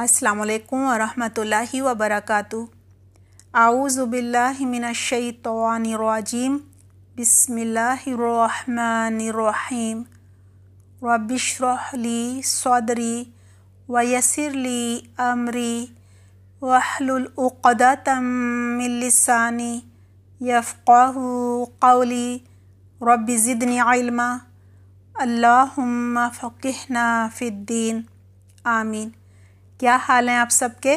السلام علیکم ورحمۃ اللہ وبرکاتہ اعوذ باللہ من الشیطان الرجیم بسم اللہ الرحمن الرحیم رب اشرح لي صدری ويسر لي امری واحلل عقدۃ من لسانی يفقه قولي رب زدني علما اللهم فقهنا في الدين آمين क्या हाल हैं आप सबके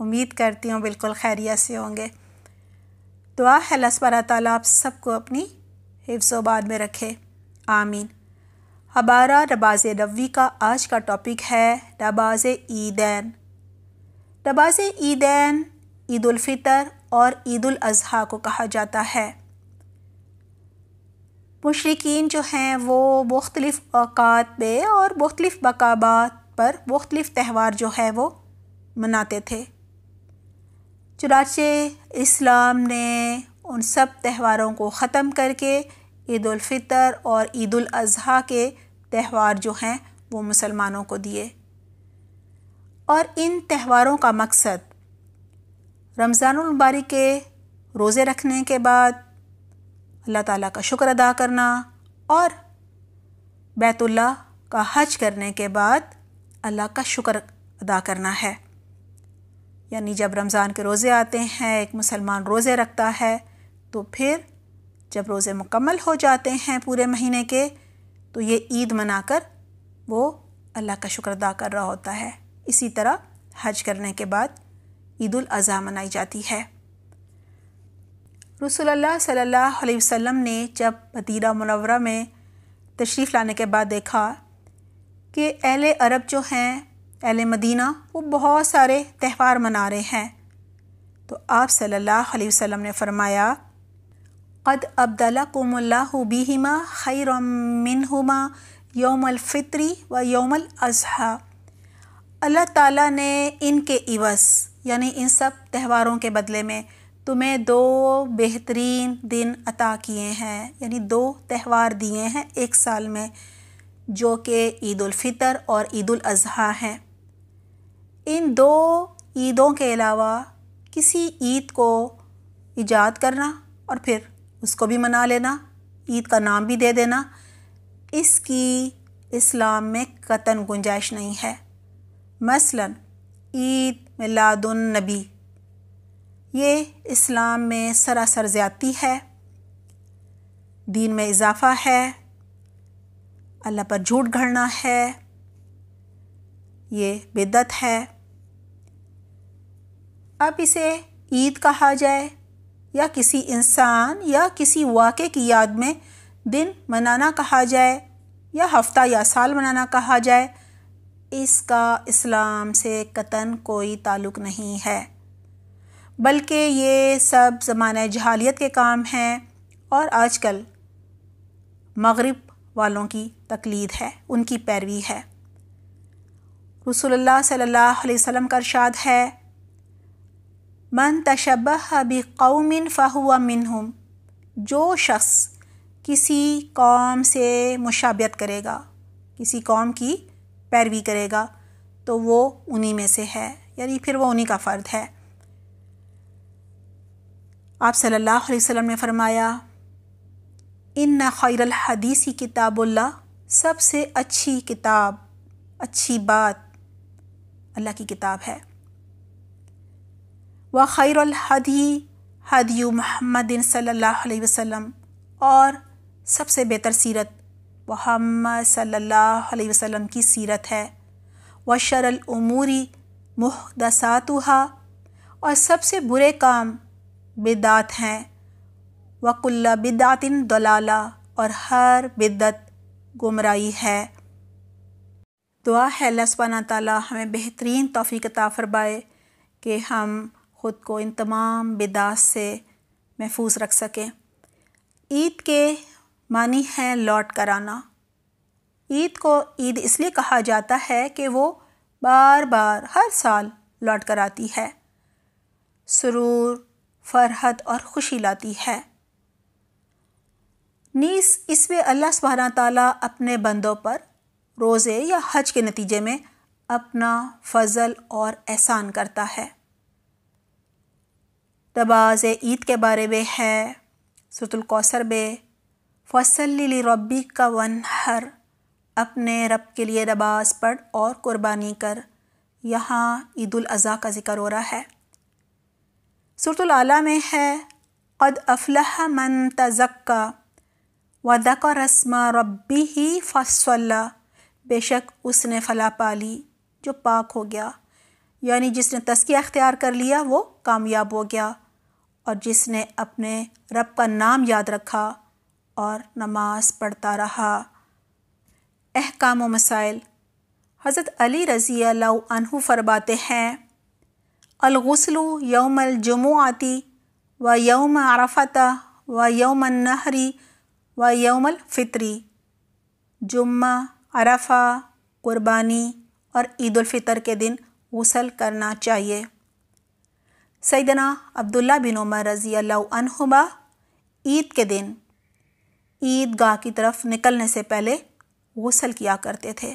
उम्मीद करती हूँ बिल्कुल खैरियत से होंगे दुआ है लसबर ताली आप सबको अपनी हिफ्सोबाद में रखे आमीन हबारा रबाज रवी का आज का टॉपिक है रबाज ईदैन रबाज ईदैन ईदालफ़ितर और ईदाजी को कहा जाता है मशरकिन जो हैं वो मुख्तलिफ़ अवत में और मुख्तलिफ़ मकामात पर मुख्तलिफ़ त्यौहार जो है वो मनाते थे चुनाचे इस्लाम ने उन सब त्यौहारों को ख़त्म करके ईदालफ़ितर और अज़हा के त्यौहार जो हैं वो मुसलमानों को दिए और इन त्यौहारों का मकसद रमज़ानबारी के रोज़े रखने के बाद अल्लाह ताला का शुक्र अदा करना और बैतुल्ला का हज करने के बाद अल्लाह का शुक्र अदा करना है यानी जब रमज़ान के रोज़े आते हैं एक मुसलमान रोज़े रखता है तो फिर जब रोज़े मुकम्मल हो जाते हैं पूरे महीने के तो ये ईद मनाकर वो अल्लाह का शुक्र अदा कर रहा होता है इसी तरह हज करने के बाद ईद अज़ा मनाई जाती है रसोल्ला सल्ला वसम ने जब मदीना मनवरा में तशरीफ़ लाने के बाद देखा कि अहल अरब जो हैं अहल मदीना वो बहुत सारे त्यौहार मना रहे हैं तो आप सल्लल्लाहु अलैहि वसल्लम ने फरमाया कद अब्दला कुमल्लाबिहिमा खैरमिनहुमा यौमलफ़ित्री व यौमल अजहा अल्लाह ताला ने इनके इवस यानी इन सब त्योहारों के बदले में तुम्हें दो बेहतरीन दिन अता किए हैं यानी दो त्यौहार दिए हैं एक साल में जो कि फितर और अज़हा हैं इन दो ईदों के अलावा किसी ईद को ईजाद करना और फिर उसको भी मना लेना ईद का नाम भी दे देना इसकी इस्लाम में कतन गुंजाइश नहीं है मसलन ईद मिलादुलनबी ये इस्लाम में सरासर ज़्यादती है दीन में इजाफ़ा है अल्लाह पर झूठ घड़ना है ये बिदत है अब इसे ईद कहा जाए या किसी इंसान या किसी वाक़े की याद में दिन मनाना कहा जाए या हफ्ता या साल मनाना कहा जाए इसका इस्लाम से कतन कोई ताल्लुक़ नहीं है बल्कि ये सब ज़मान जहालियत के काम हैं और आजकल मगरब वालों की तकलीद है उनकी पैरवी है रसोल्ला सल्ला अलैहि का अरशाद है मन तशब हबी कौमिन फ़हुआ मिनहुम जो शख्स किसी कौम से मुशाबियत करेगा किसी कौम की पैरवी करेगा तो वो उन्हीं में से है यानी फिर वो उन्हीं का फ़र्द है आप सल्लल्लाहु अलैहि वसल्लम ने फरमाया इन खैरल हदीसी किताबुल्ला सबसे अच्छी किताब अच्छी बात अल्लाह की किताब है व खैरहदी हदी महमदिन सल्लल्लाहु अलैहि वसल्लम और सबसे बेहतर सीरत मोहम्मद सल्लल्लाहु अलैहि वसल्लम की सीरत है व शरलमूरी मुहदसातुहा और सबसे बुरे काम बिदात हैं वकुल्ला बिदातिन दलाला और हर बिदत गुमराई है दुआ है लसवाना ताला हमें बेहतरीन तोफ़ी अता फरमाए कि हम ख़ुद को इन तमाम बिदास से महफूज रख सकें ईद के मानी हैं लौट कर आना ईद को ईद इसलिए कहा जाता है कि वो बार बार हर साल लौट कर आती है सुरूर फरहत और खुशी लाती है नीस इसमें अल्लाह सुबहाना ताला अपने बंदों पर रोज़े या हज के नतीजे में अपना फजल और एहसान करता है तबाज़ ईद के बारे में है सुरतलकौसर बे फसल रबी का वन हर अपने रब के लिए नमाज पढ़ और कुर्बानी कर यहाँ ईदाजी का जिक्र हो रहा है सुरतल आला में है कद अफलह मन तजक्का वदक रस्मा रब्बी ही फसल्ला बेशक उसने फला पा ली जो पाक हो गया यानी जिसने तस्किया अख्तियार कर लिया वो कामयाब हो गया और जिसने अपने रब का नाम याद रखा और नमाज पढ़ता रहा अहकाम व मसाइल हज़रत अली रज़ी अनहु फरमाते हैं अलगसलू यौम जुमुआती व यौम अरफता व यौम नहरी व यौमल फ़ितरी जुम्मा अरफा क़ुरबानी और ईदालफ़ितर के दिन गसल करना चाहिए सैदना अब्दुल्ला बिन उमर रज़ी अल्लाहुमा ईद के दिन ईदगाह की तरफ निकलने से पहले गसल किया करते थे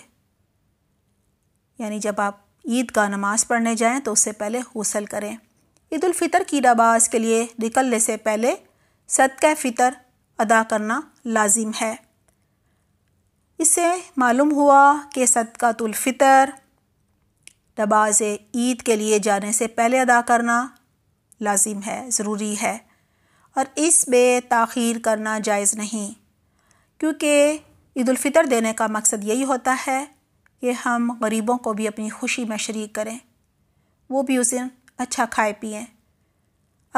यानी जब आप ईद का नमाज़ पढ़ने जाएं तो उससे पहले गसल करें ईदालफ़ितर की नमाज के लिए निकलने से पहले सदक़ फ़ितर अदा करना लाजिम है इससे मालूम हुआ कि सदकातुलफ़ितर नमाज ईद के लिए जाने से पहले अदा करना लाजिम है ज़रूरी है और बे तखीर करना जायज़ नहीं क्योंकि ईदालफ़ितर देने का मकसद यही होता है कि हम गरीबों को भी अपनी खुशी में शरीक करें वो भी उस दिन अच्छा खाए पिए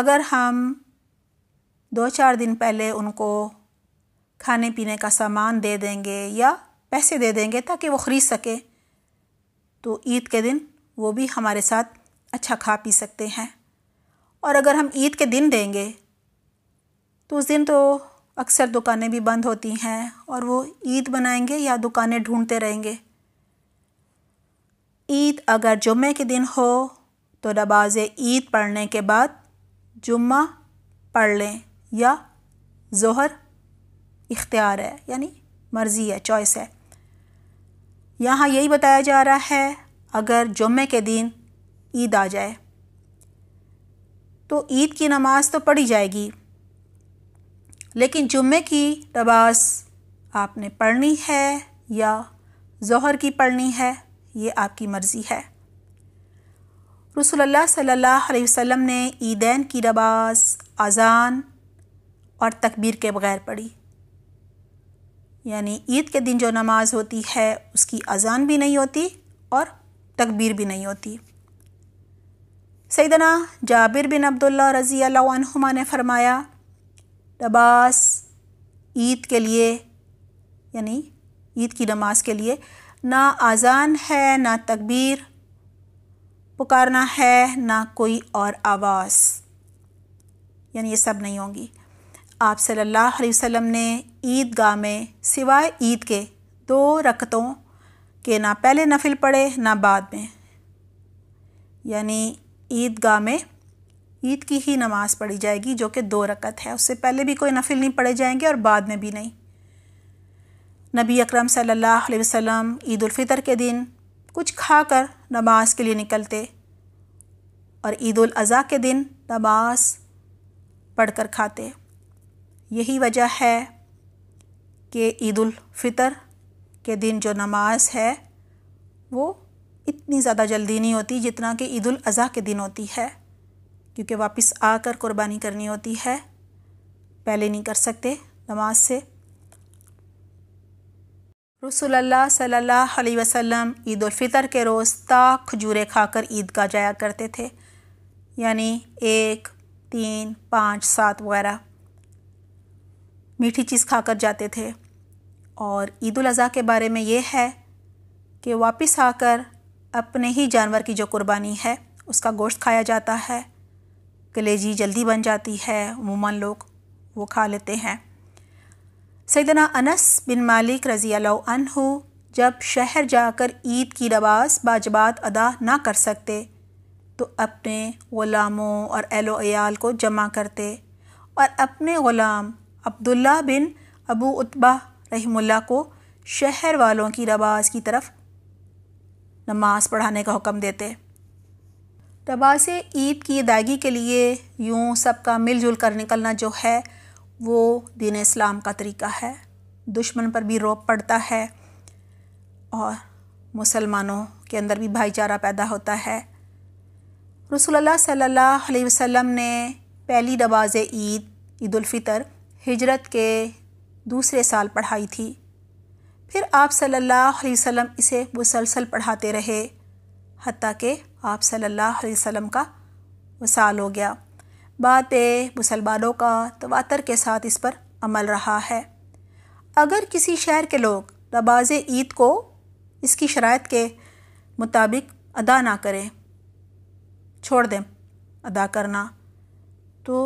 अगर हम दो चार दिन पहले उनको खाने पीने का सामान दे देंगे या पैसे दे देंगे ताकि वो ख़रीद सके तो ईद के दिन वो भी हमारे साथ अच्छा खा पी सकते हैं और अगर हम ईद के दिन देंगे तो उस दिन तो अक्सर दुकानें भी बंद होती हैं और वो ईद बनाएंगे या दुकानें ढूंढते रहेंगे ईद अगर जुम्मे के दिन हो तो नबाज़ ईद पढ़ने के बाद जुम्मा पढ़ लें या जहर इख्तियार है यानी मर्ज़ी है चॉइस है यहाँ यही बताया जा रहा है अगर जुम्मे के दिन ईद आ जाए तो ईद की नमाज़ तो पढ़ी जाएगी लेकिन जुम्मे की नमाज आपने पढ़नी है या जहर की पढ़नी है ये आपकी मर्ज़ी है रसोल्ला सल्लल्लाहु अलैहि वसल्लम ने ईदैन की नमाज अज़ान और तकबीर के बगैर पढ़ी यानी ईद के दिन जो नमाज़ होती है उसकी अजान भी नहीं होती और तकबीर भी नहीं होती सैदना जाबिर बिन अब्दुल्ला रज़ी अल्लाहुमा ने फरमाया लबास ईद के लिए यानी ईद की नमाज के लिए ना आज़ान है ना तकबीर पुकारना है ना कोई और आवाज़ यानी ये सब नहीं होंगी आप सल्लल्लाहु अलैहि वसल्लम ने ईदगाह में सिवाय ईद के दो रकतों के ना पहले नफिल पढ़े ना बाद में यानी ईदगाह में ईद की ही नमाज़ पढ़ी जाएगी जो कि दो रकत है उससे पहले भी कोई नफिल नहीं पढ़े जाएंगे और बाद में भी नहीं नबी अकरम सल्लल्लाहु अलैहि वसल्लम ईद उल के दिन कुछ खाकर नमाज के लिए निकलते और ईद उल अज़ा के दिन नमाज पढ़कर खाते यही वजह है कि फितर के दिन जो नमाज है वो इतनी ज़्यादा जल्दी नहीं होती जितना कि ईद अज़ी के दिन होती है क्योंकि वापस आकर कुर्बानी करनी होती है पहले नहीं कर सकते नमाज से रसोल्ला सल्ला वसम ईदालफ़ितर के रोज़ ताक खजूरें खाकर का जाया करते थे यानी एक तीन पाँच सात वगैरह मीठी चीज़ खा कर जाते थे और ईद अज़ी के बारे में ये है कि वापस आकर अपने ही जानवर की जो कुर्बानी है उसका गोश्त खाया जाता है कलेजी जल्दी बन जाती है उमूमा लोग वो खा लेते हैं सैदना अनस बिन मालिक रज़ी अनहु जब शहर जाकर ईद की रवास बाजबात अदा ना कर सकते तो अपने ग़ुलामों और एलो अयाल को जमा करते और अपने ग़ुलाम अब्दुल्ला बिन अबू उत्बा रहीमुल्ला को शहर वालों की रबाज की तरफ नमाज पढ़ाने का हुक्म देते रबाज ईद की अदायगी के लिए यूँ सबका मिलजुल कर निकलना जो है वो दीन इस्लाम का तरीका है दुश्मन पर भी रोप पड़ता है और मुसलमानों के अंदर भी भाईचारा पैदा होता है रसोल्ला सल्लल्लाहु अलैहि वसल्लम ने पहली रबाज ईद ईदालफ़ितर हिजरत के दूसरे साल पढ़ाई थी फिर आप सल्लल्लाहु अलैहि वसल्लम इसे मुसलसल पढ़ाते रहे हती कि आप सल्लल्लाहु अलैहि वसल्लम का वसाल हो गया बात मुसलमानों का तवातर के साथ इस पर अमल रहा है अगर किसी शहर के लोग नमाज ईद को इसकी शरात के मुताबिक अदा ना करें छोड़ दें अदा करना तो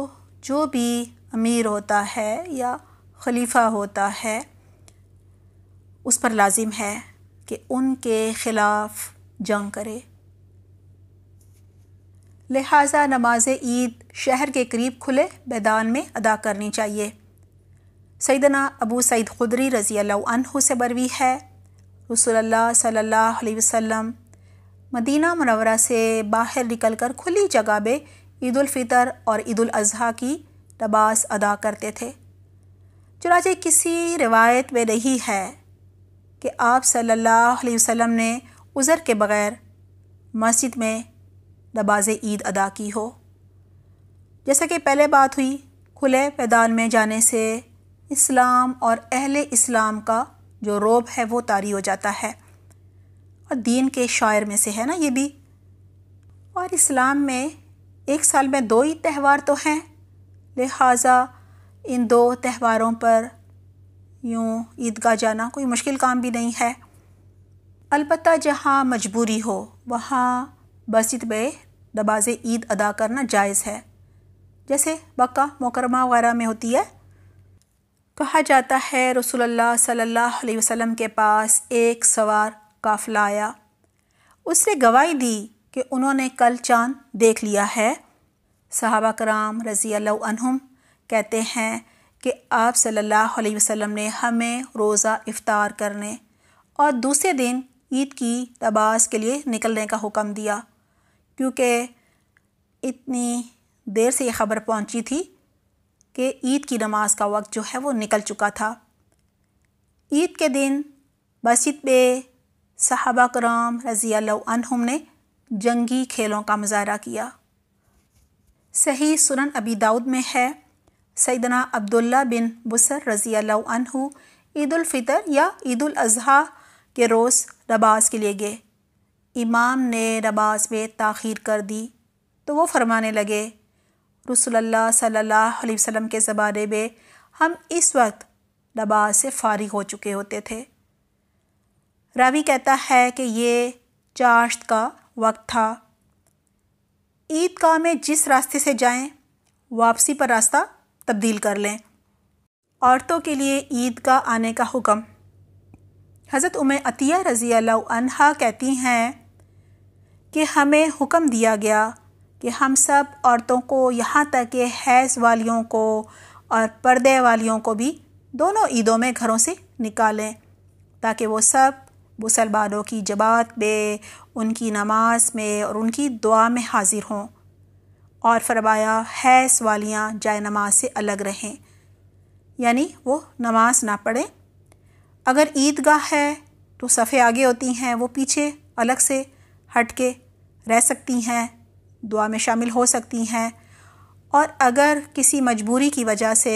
जो भी अमीर होता है या खलीफा होता है उस पर लाजिम है कि उनके ख़िलाफ़ जंग करे लिहाजा नमाज ईद शहर के करीब खुले मैदान में अदा करनी चाहिए सैदना अबू सईद खुदरी रज़ी अल्लाह से बरवी है रसोल्ला सल्ला वसम मदीना मनवरा से बाहर निकल कर खुली जगह में ईदालफ़ितर और ईदालजी की नमाज अदा करते थे चुनाचे किसी रिवायत में नहीं है कि आप सल्लल्लाहु अलैहि वसल्लम ने उज़र के बग़ैर मस्जिद में नमाज ईद अदा की हो जैसा कि पहले बात हुई खुले मैदान में जाने से इस्लाम और अहल इस्लाम का जो रोब है वो तारी हो जाता है और दीन के शायर में से है ना ये भी और इस्लाम में एक साल में दो ही त्यौहार तो हैं लिहाजा इन दो त्यौहारों पर यूँ ईदगाह जाना कोई मुश्किल काम भी नहीं है अलबत् जहाँ मजबूरी हो वहाँ बसित बे दबाज़ ईद अदा करना जायज़ है जैसे बक्का मोकरमा वगैरह में होती है कहा जाता है रसोल्ला सल्ला वसम के पास एक सवार काफिला आया उसने गवाही दी कि उन्होंने कल चांद देख लिया है सहाबा कराम रज़ी अल्लाम कहते हैं कि आप सल्लल्लाहु अलैहि वसल्लम ने हमें रोज़ा इफ़ार करने और दूसरे दिन ईद की तबास के लिए निकलने का हुक्म दिया क्योंकि इतनी देर से ये ख़बर पहुंची थी कि ईद की नमाज का वक्त जो है वो निकल चुका था ईद के दिन मस्जिद में सहाबा कराम रज़ी अल्लाम ने जंगी खेलों का मुजाह किया सही सुनन अबी दाऊद में है सैदना अब्दुल्ला बिन बसर रज़ी अल्लाह ईदालफ़ितर या अज़हा के रोज़ रबास के लिए गए इमाम ने रबास में तखिर कर दी तो वो फरमाने लगे रसोल्ला सल्ला वसम के ज़माने में हम इस वक्त नमाज से फारिग हो चुके होते थे रावी कहता है कि ये चाश्त का वक्त था ईदगाह में जिस रास्ते से जाएं, वापसी पर रास्ता तब्दील कर लें औरतों के लिए ईद का आने का हुक्म हज़रत उम अतिया रज़ी अनहा कहती हैं कि हमें हुक्म दिया गया कि हम सब औरतों को यहाँ तक कि हैज़ वालियों को और पर्दे वालियों को भी दोनों ईदों में घरों से निकालें ताकि वो सब मुसलमानों की जमात में उनकी नमाज में और उनकी दुआ में हाजिर हों और फरमाया हैस वालियाँ जाए नमाज से अलग रहें यानी वो नमाज ना पढ़ें अगर ईदगाह है तो सफ़े आगे होती हैं वो पीछे अलग से हट के रह सकती हैं दुआ में शामिल हो सकती हैं और अगर किसी मजबूरी की वजह से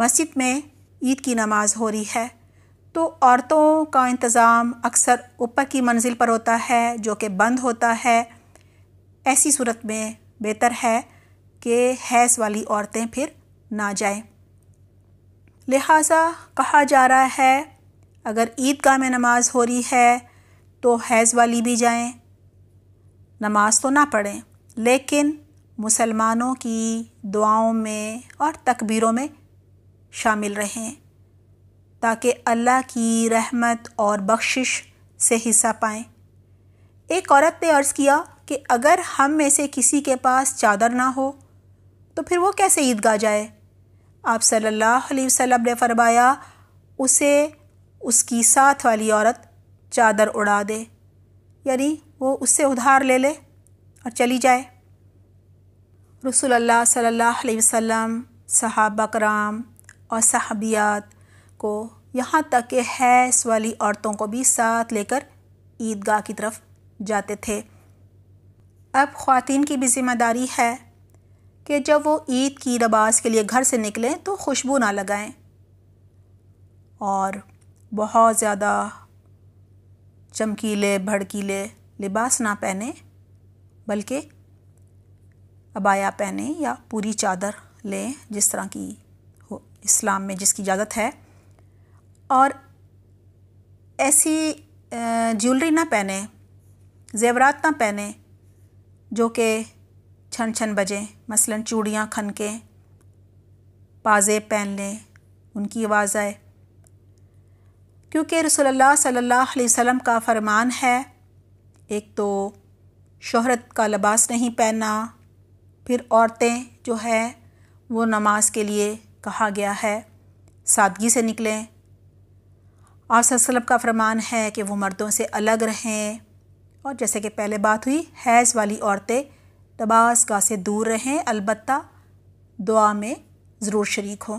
मस्जिद में ईद की नमाज़ हो रही है तो औरतों का इंतज़ाम अक्सर ऊपर की मंजिल पर होता है जो कि बंद होता है ऐसी सूरत में बेहतर है कि हैस वाली औरतें फिर ना जाएं लिहाजा कहा जा रहा है अगर ईदगाह में नमाज़ हो रही है तो हैज़ वाली भी जाएं नमाज तो ना पढ़ें लेकिन मुसलमानों की दुआओं में और तकबीरों में शामिल रहें ताकि अल्लाह की रहमत और बख्शिश से हिस्सा पाएँ एक औरत ने अर्ज़ किया कि अगर हम में से किसी के पास चादर ना हो तो फिर वो कैसे ईदगाह जाए आप सल्लल्लाहु अलैहि वसल्लम ने फरमाया उसे उसकी साथ वाली औरत चादर उड़ा दे यानी वो उससे उधार ले ले और चली जाए रसूल अल्लाह सल्लल्लाहु अलैहि वसल्लम सहाबा कराम और सहाबियात को यहाँ तक कि हैस वाली औरतों को भी साथ लेकर ईदगाह की तरफ जाते थे अब ख़्वातीन की भी ज़िम्मेदारी है कि जब वो ईद की रबास के लिए घर से निकलें तो खुशबू ना लगाएं और बहुत ज़्यादा चमकीले भड़कीले लिबास ना पहने बल्कि अबाया पहने या पूरी चादर लें जिस तरह की हो इस्लाम में जिसकी इजाज़त है और ऐसी ज्वेलरी ना पहने जेवरात ना पहने जो कि छन छन बजें मसलन चूड़ियाँ खन के पाजे पहन लें उनकी आवाज़ आए क्योंकि रसोल्ला सल्ला वसम का फरमान है एक तो शोहरत का लबास नहीं पहनना फिर औरतें जो है वो नमाज के लिए कहा गया है सादगी से निकलें और सल्लम का फरमान है कि वो मर्दों से अलग रहें और जैसे कि पहले बात हुई हैज़ वाली औरतें तबास गाह से दूर रहें अलबत् दुआ में ज़रूर शरीक हों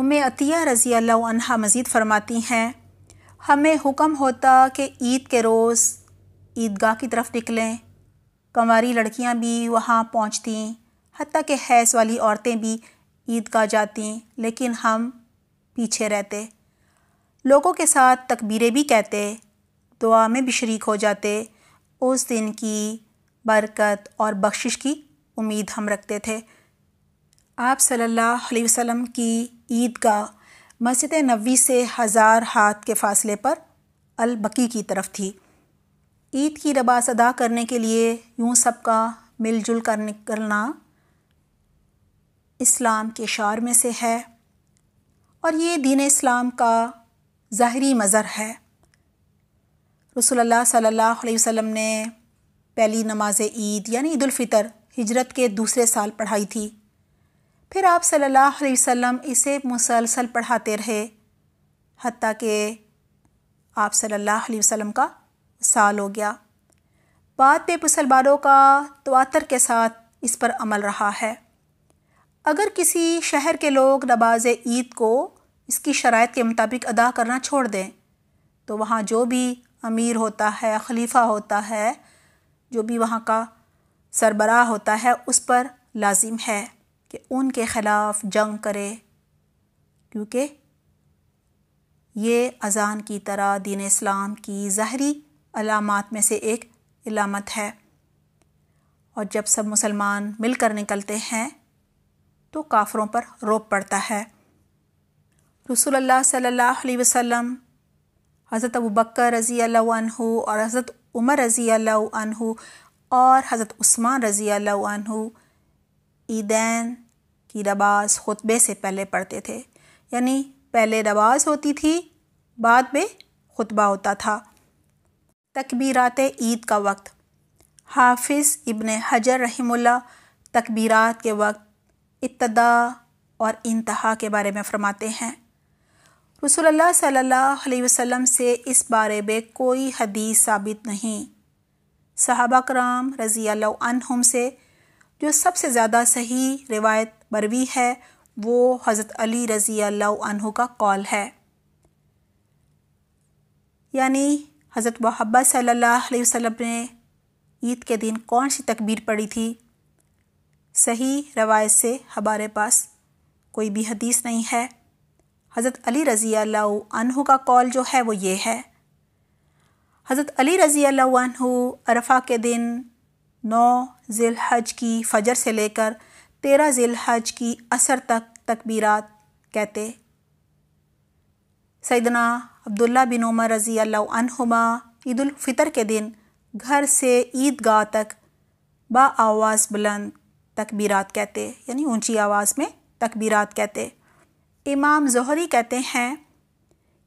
उम अतिया रज़ी अल्लाह मज़ीद फरमाती हैं हमें हुक्म होता कि ईद के रोज़ ईदगाह की तरफ निकलें कंवारी लड़कियाँ भी वहाँ पहुँचती हती कि हैस वाली औरतें भी ईदगाह जाती लेकिन हम पीछे रहते लोगों के साथ तकबीरें भी कहते दुआ में भी शरीक हो जाते उस दिन की बरकत और बख्शिश की उम्मीद हम रखते थे आप सल्लल्लाहु अलैहि वसल्लम की का मस्जिद नबी से हज़ार हाथ के फासले पर अलबकी की तरफ थी ईद की रबास अदा करने के लिए यूँ सबका मिलजुल कर निकलना इस्लाम के शार में से है और ये दीन इस्लाम का ज़ाहरी मज़र है रसोल्ला सल्ला वसम ने पहली नमाज ईद यानी ईदालफ़ितर हिजरत के दूसरे साल पढ़ाई थी फिर आप सल्ला वसम इसे मुसलसल पढ़ाते रहे हती कि आप सल्ला वसम का साल हो गया बाद में मुसलमानों का तवातर के साथ इस पर अमल रहा है अगर किसी शहर के लोग नमाज ईद को इसकी शरात के मुताबिक अदा करना छोड़ दें तो वहाँ जो भी अमीर होता है खलीफा होता है जो भी वहाँ का सरबराह होता है उस पर लाजिम है कि उनके ख़िलाफ़ जंग करे क्योंकि ये अज़ान की तरह दीन इस्लाम की ज़ाहरी अलामत में से एक अलामत है और जब सब मुसलमान मिलकर निकलते हैं तो काफ़रों पर रोप पड़ता है रसूल सल्ला वसम हज़रत अबूबकर रज़ी अल्लाह और हज़रत उमर रज़ी अल्लाह और हज़रत उस्मान रज़ी अल्लाह ईदैन की रबाज खुतबे से पहले पढ़ते थे यानी पहले रबाज़ होती थी बाद में खुतबा होता था तकबीरात ईद का वक्त हाफिज़ इबन हजर रहीमुल्ला तकबीरात के वक्त इब्तदा और इंतहा के बारे में फ़रमाते हैं रसोल्ला सल्ला वसम से इस बारे में कोई हदीस साबित नहीं सहाबा कराम रज़ी अल्लाम से जो सबसे ज़्यादा सही रिवायत बरवी है वो हज़रत अली रज़ी अल्लाह का कौल है यानी हज़रत महब्बा सल्ला वसम ने ईद के दिन कौन सी तकबीर पड़ी थी सही रवायत से हमारे पास कोई भी हदीस नहीं है हज़रत अली रज़ी अनहु का कॉल जो है वो ये है हज़रत अली रज़ी अल्लाह अरफा के दिन नौ हज की फ़जर से लेकर तेरह हज की असर तक तकबीरात कहते सैदना अब्दुल्ला बिन उमर रज़ी अल्लाहुमा ईदालफ़ितर के दिन घर से ईदगाह तक बा आवाज़ बुलंद तकबीरात कहते यानी ऊंची आवाज़ में तकबीरात कहते इमाम जहरी कहते हैं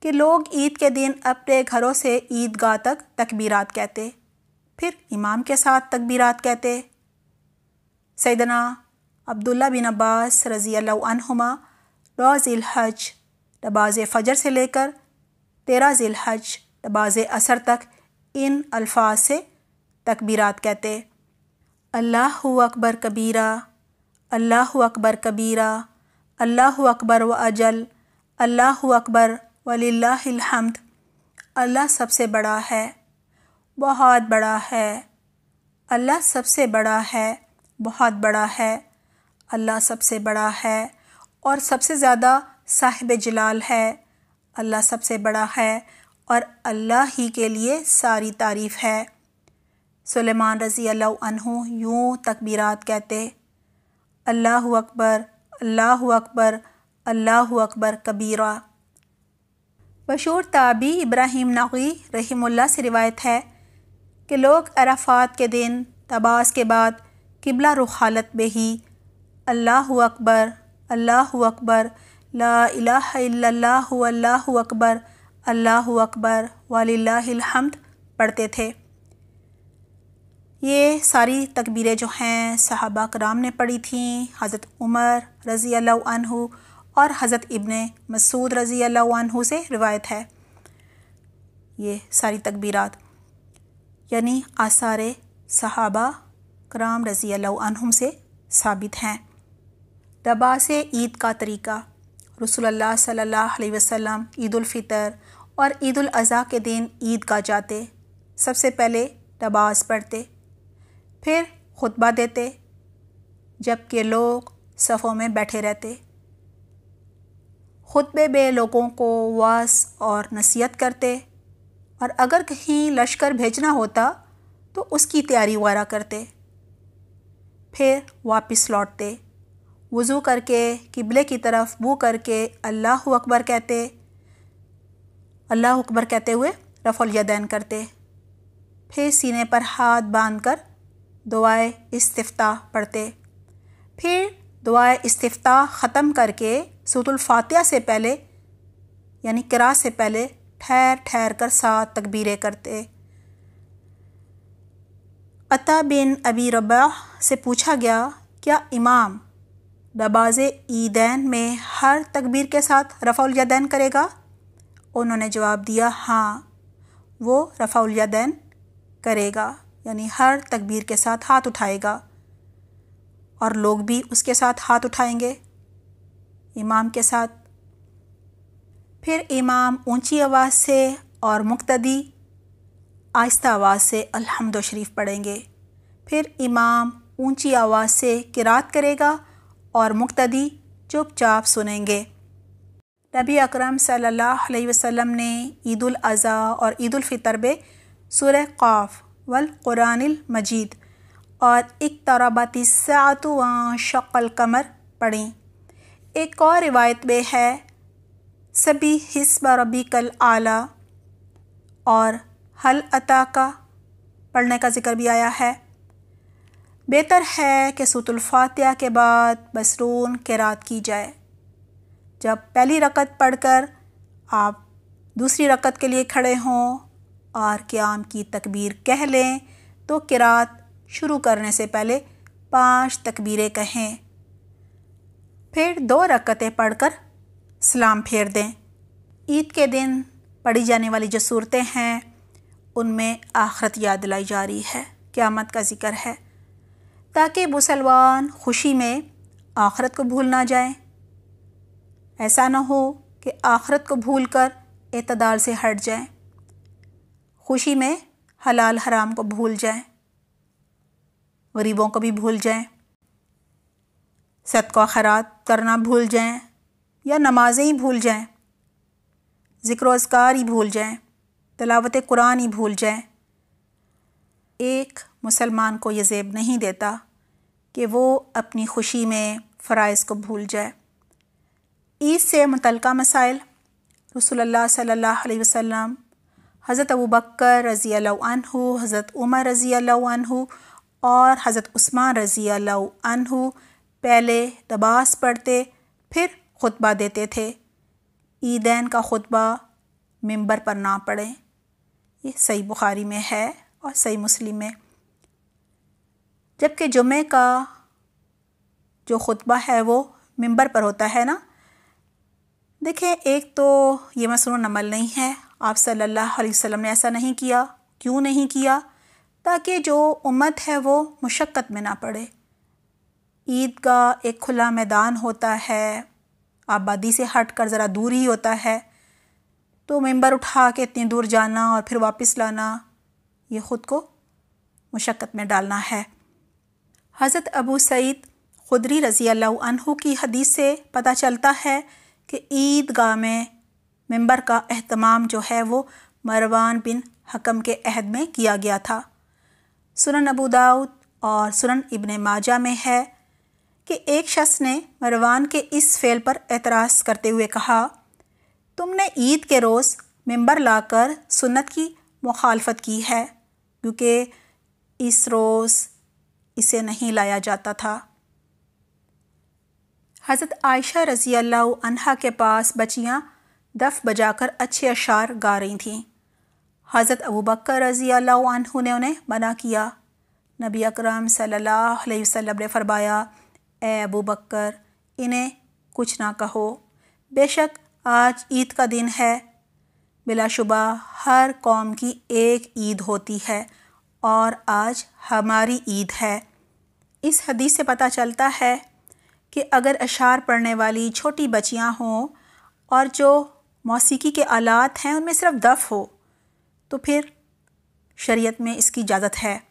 कि लोग ईद के दिन अपने घरों से ईदगाह तक तकबीरात कहते फिर इमाम के साथ तकबीरात कहते सैदना अब्दुल्ला बिन अब्बास रज़ी अल्लाहुमा रोज़िलहज नबाज फ़जर से लेकर तेरह ज़िलहज नबाज असर तक इन अल्फाज से तकबीरात कहते अल्लाह अकबर कबीरा अल्लाह अकबर कबीरा अल्लाह अकबर व अजल अल्लाह अकबर वलिल्लाहमद अल्लाह सबसे बड़ा है बहुत बड़ा है अल्लाह सबसे बड़ा है बहुत बड़ा है अल्लाह सबसे बड़ा है और सबसे ज़्यादा साहिब जलाल है अल्लाह सबसे बड़ा है और अल्लाह ही के लिए सारी तारीफ़ है सुलेमान रज़ी अल्लाह यूँ तकबीरात कहते अल्लाह अकबर अल्लाह अकबर अल्लाह अकबर कबीरा मशहूर ताबी इब्राहिम नगी रहीमुल्ला से रिवायत है कि लोग अराफ़ात के दिन तबास के बाद किबला रुख हालत में ही अल्लाह अकबर अल्लाह अकबर ला अल्लाह अकबर अल्लाह अकबर हमद पढ़ते थे ये सारी तकबीरें जो हैं सहाबा कराम ने पढ़ी थीं हज़रत उमर रज़ी अल्लाह और हज़रत इबन मसूद रज़ी अल्लाह से रिवायत है ये सारी तकबीरात यानी आसार सहाबा कराम रज़ी अल्लाह से साबित हैं दबा से ईद का तरीका रसोल्ला सल्ला वसम ईदालफ़ितर और ईद अज़ी के दिन ईद का जाते सबसे पहले नमाज़ पढ़ते फिर खुतबा देते जबकि लोग सफ़ों में बैठे रहते खुतबे बे लोगों को वास और नसीहत करते और अगर कहीं लश्कर भेजना होता तो उसकी तैयारी वगैरह करते फिर वापस लौटते वज़ू करके किबले की तरफ मुँह करके अल्लाह अकबर कहते अल्लाह अकबर कहते हुए रफ़ल यदैन करते फिर सीने पर हाथ बांध कर दुआए इस्तिफ्ता पढ़ते फिर दुआए इस्तिफ्ता ख़त्म करके सूतुल फातिहा से पहले यानी किरा से पहले ठहर ठहर कर सात तकबीरें करते अता बिन अबी रबा से पूछा गया क्या इमाम नमाज ईदैन में हर तकबीर के साथ रफ़ाउलयदैन करेगा उन्होंने जवाब दिया हाँ वो रफ़ाउलयदैन करेगा यानी हर तकबीर के साथ हाथ उठाएगा और लोग भी उसके साथ हाथ उठाएंगे इमाम के साथ फिर इमाम ऊंची आवाज़ से और मुक्तदी आहिस्ता आवाज़ से अलहमद शरीफ पढ़ेंगे फिर इमाम ऊंची आवाज़ से किरात करेगा और मुक्तदी चुपचाप सुनेंगे नबी अकरम सल्लल्लाहु अलैहि वसल्लम ने ईद और ईद फ़ितर में सुरह काफ़ मजीद और एक तराबाती व शक्ल कमर पढ़ें एक और रिवायत में है सभी हिस्ब रबी कल आला और हल अता का पढ़ने का ज़िक्र भी आया है बेहतर है कि सतुल्फ़ातिया के बाद बसरून रात की जाए जब पहली रकत पढ़कर आप दूसरी रकत के लिए खड़े हों और क्याम की तकबीर कह लें तो किरात शुरू करने से पहले पांच तकबीरें कहें फिर दो रकतें पढ़कर सलाम फेर दें ईद के दिन पढ़ी जाने वाली जो सूरतें हैं उनमें आखरत याद दिलाई जा रही है क़्यामत का जिक्र है ताकि मुसलमान खुशी में आखरत को भूल ना जाए ऐसा ना हो कि आखरत को भूल कर से हट जाए खुशी में हलाल हराम को भूल जाएं गरीबों को भी भूल जाएं सदका खरात करना भूल जाएं या नमाजें ही भूल जाएं ज़िक्र ही भूल जाएं तलावत कुरान ही भूल जाएं एक मुसलमान को यह जेब नहीं देता कि वो अपनी खुशी में फ़राइज़ को भूल जाए ईद से मुतल मसाइल रसोल्ला सल्ला वसम हज़रत अबू बकर रज़ी अनहु हज़रत उमर रज़ी अनहु और हज़रत उस्मान रज़ी अनहु पहले दबास पढ़ते फिर खुतबा देते थे ईदैन का खुतबा मंबर पर ना पढ़ें ये सही बुखारी में है और सही मुस्लिम में जबकि जुमे का जो खुतबा है वो मंबर पर होता है ना देखें एक तो ये मसनू अमल नहीं है आप सल्लल्लाहु अलैहि वसल्लम ने ऐसा नहीं किया क्यों नहीं किया ताकि जो उम्मत है वो मुशक्क़त में ना पड़े ईद का एक खुला मैदान होता है आबादी से हट कर ज़रा दूर ही होता है तो मेंबर उठा के इतनी दूर जाना और फिर वापस लाना ये ख़ुद को मुशक्क़त में डालना है हज़रत अबू सईद खुदरी रज़ी अल्लाह की हदीस से पता चलता है कि ईदगाह में मेंबर का अहतमाम जो है वो मरवान बिन हकम के अहद में किया गया था सुनन अबू दाऊद और सुनन इबन माजा में है कि एक शख्स ने मरवान के इस फेल पर एतराज़ करते हुए कहा तुमने ईद के रोज़ मेंबर लाकर सुन्नत की मुखालफत की है क्योंकि इस रोज़ इसे नहीं लाया जाता था हज़रत आयशा रज़ी अल्लाह के पास बचियाँ दफ बजाकर अच्छे अशार गा रही थीं हज़रत अबू बकर रज़ी अल्लाह ने उन्हें मना किया नबी अकरम सल्लल्लाहु अलैहि वसल्लम ने फरमाया ए अबू बकर इन्हें कुछ ना कहो बेशक आज ईद का दिन है बिलाशुबा हर कौम की एक ईद होती है और आज हमारी ईद है इस हदीस से पता चलता है कि अगर अशार पढ़ने वाली छोटी बच्चियां हों और जो मौसीकी के आलात हैं उनमें सिर्फ दफ़ हो तो फिर शरीयत में इसकी इजाज़त है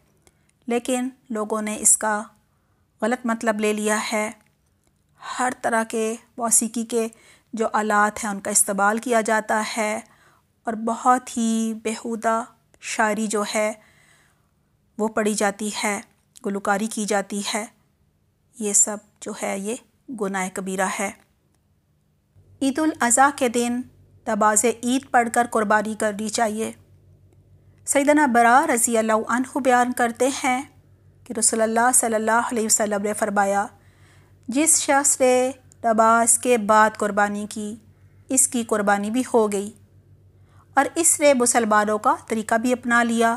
लेकिन लोगों ने इसका गलत मतलब ले लिया है हर तरह के मौसीकी के जो आलात हैं उनका इस्तेमाल किया जाता है और बहुत ही बेहुदा शायरी जो है वो पढ़ी जाती है गुलकारी की जाती है ये सब जो है ये गुनाह कबीरा है ईद अज़ी के दिन दबाज ईद पढ़कर कुर्बानी करनी चाहिए सैदना बरा रज़ी अल्लाह बयान करते हैं कि रसोल्ला सल्ला वसम ने फ़रमाया जिस शख्स ने नमाज के बाद कुर्बानी की इसकी कुर्बानी भी हो गई और इसने मुसलमानों का तरीका भी अपना लिया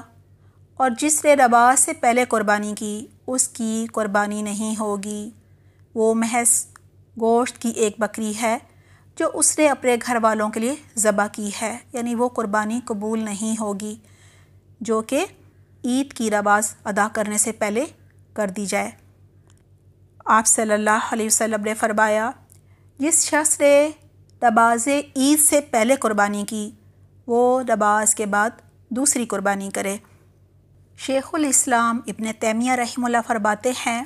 और जिसने नबाज से पहले कुर्बानी की उसकी कुर्बानी नहीं होगी वो महज गोश्त की एक बकरी है जो उसने अपने घर वालों के लिए ज़बह की है यानी वो कुर्बानी कबूल नहीं होगी जो कि ईद की रवाज अदा करने से पहले कर दी जाए आप सल्लल्लाहु अलैहि वसल्लम ने फरमाया जिस शख्स ने नमाज ईद से पहले कुर्बानी की वो नमाज के बाद दूसरी कुर्बानी करे शेखुल इस्लाम इब्न तैमिया रहीमल्ला फरमाते हैं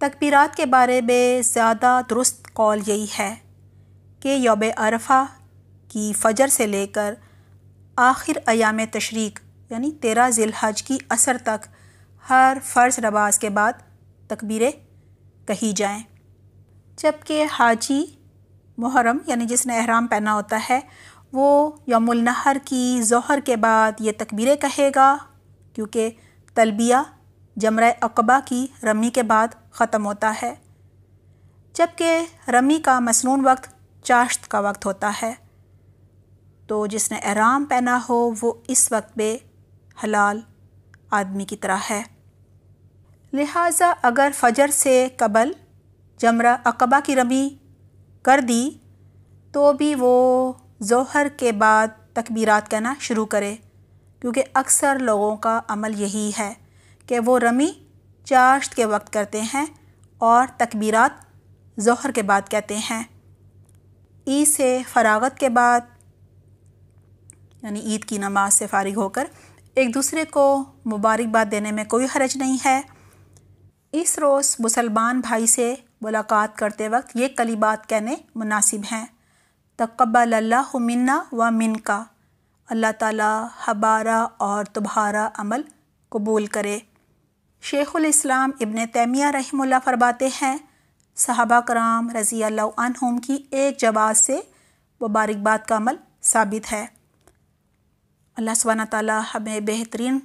तकबीरात के बारे में ज़्यादा दुरुस्त कौल यही है कि योब अरफा की फ़जर से लेकर आखिर अयाम तशरीक यानी तेरह ज़िलहज की असर तक हर फ़र्ज रबाज़ के बाद तकबीरें कही जाएं जबकि हाजी मुहरम यानी जिसने अहराम पहना होता है वो यमुलनहर की जहर के बाद ये तकबीरें कहेगा क्योंकि तलबिया जमरा अकबा की रमी के बाद ख़त्म होता है जबकि रमी का मसनू वक्त चाश्त का वक्त होता है तो जिसने आराम पहना हो वो इस वक्त पे हलाल आदमी की तरह है लिहाजा अगर फजर से कबल जमरा अकबा की रमी कर दी तो भी वो जोहर के बाद तकबीरात कहना शुरू करे क्योंकि अक्सर लोगों का अमल यही है कि वो रमी चाश्त के वक्त करते हैं और तकबीरात जहर के बाद कहते हैं ई से फरागत के बाद यानी ईद की नमाज से फारिग होकर एक दूसरे को मुबारकबाद देने में कोई हरज नहीं है इस रोज़ मुसलमान भाई से मुलाकात करते वक्त ये कलीबात कहने मुनासिब हैं तकबल अल्लाह मन्ना व मिन का अल्लाह ताला हबारा और तुम्हारा अमल कबूल करे शेखुल इस्लाम इब्ने तैमिया रहमुल्ला फरमाते हैं सहाबा कराम रज़ी अल्लाम की एक जवाब से मुबारकबाद का अमल साबित है अल्लाह सुबहाना ताली हमें बेहतरीन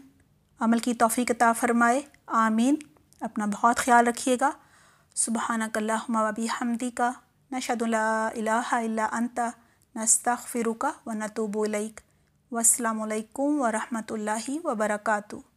अमल की तोफ़ी कता फ़रमाए आमीन अपना बहुत ख्याल रखिएगा सुबहानकल्लाबी हमदी का नशदुल्ला अंता नस्ता फ़िरुका व नतूबुलक वालकम वरहि वबरकू